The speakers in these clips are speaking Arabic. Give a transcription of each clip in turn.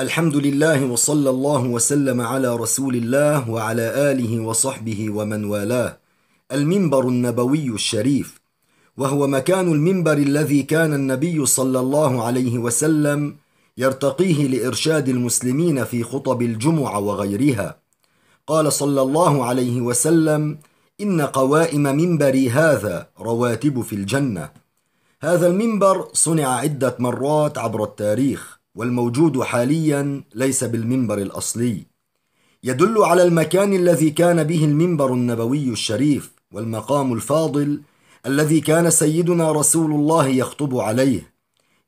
الحمد لله وصلى الله وسلم على رسول الله وعلى آله وصحبه ومن والاه المنبر النبوي الشريف وهو مكان المنبر الذي كان النبي صلى الله عليه وسلم يرتقيه لإرشاد المسلمين في خطب الجمعة وغيرها قال صلى الله عليه وسلم إن قوائم منبري هذا رواتب في الجنة هذا المنبر صنع عدة مرات عبر التاريخ والموجود حاليا ليس بالمنبر الأصلي يدل على المكان الذي كان به المنبر النبوي الشريف والمقام الفاضل الذي كان سيدنا رسول الله يخطب عليه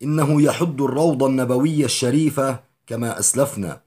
إنه يحد الروض النبوي الشريفة كما أسلفنا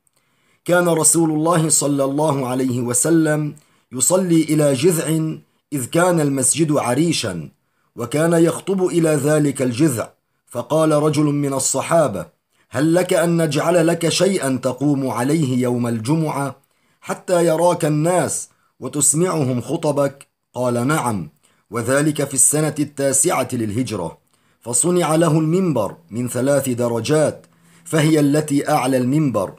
كان رسول الله صلى الله عليه وسلم يصلي إلى جذع إذ كان المسجد عريشا وكان يخطب إلى ذلك الجذع فقال رجل من الصحابة هل لك أن نجعل لك شيئا تقوم عليه يوم الجمعة حتى يراك الناس وتسمعهم خطبك قال نعم وذلك في السنة التاسعة للهجرة فصنع له المنبر من ثلاث درجات فهي التي أعلى المنبر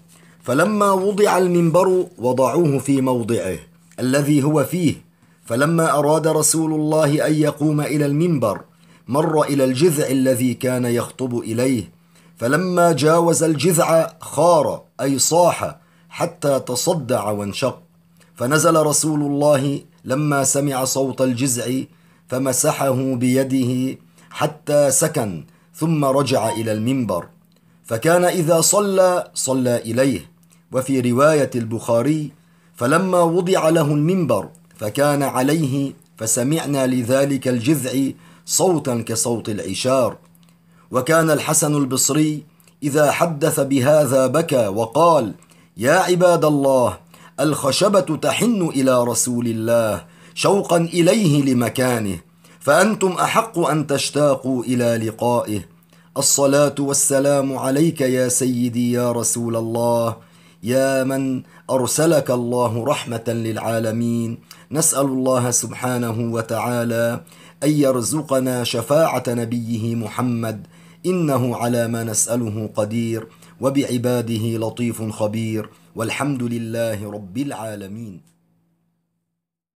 فلما وضع المنبر وضعوه في موضعه الذي هو فيه فلما أراد رسول الله أن يقوم إلى المنبر مر إلى الجذع الذي كان يخطب إليه فلما جاوز الجذع خار أي صاح حتى تصدع وانشق فنزل رسول الله لما سمع صوت الجزع فمسحه بيده حتى سكن ثم رجع إلى المنبر فكان إذا صلى صلى إليه وفي رواية البخاري فلما وضع له المنبر فكان عليه فسمعنا لذلك الجذع صوتا كصوت العشار وكان الحسن البصري إذا حدث بهذا بكى وقال يا عباد الله الخشبة تحن إلى رسول الله شوقا إليه لمكانه فأنتم أحق أن تشتاقوا إلى لقائه الصلاة والسلام عليك يا سيدي يا رسول الله يا من أرسلك الله رحمة للعالمين نسأل الله سبحانه وتعالى أن يرزقنا شفاعة نبيه محمد إنه على ما نسأله قدير وبعباده لطيف خبير والحمد لله رب العالمين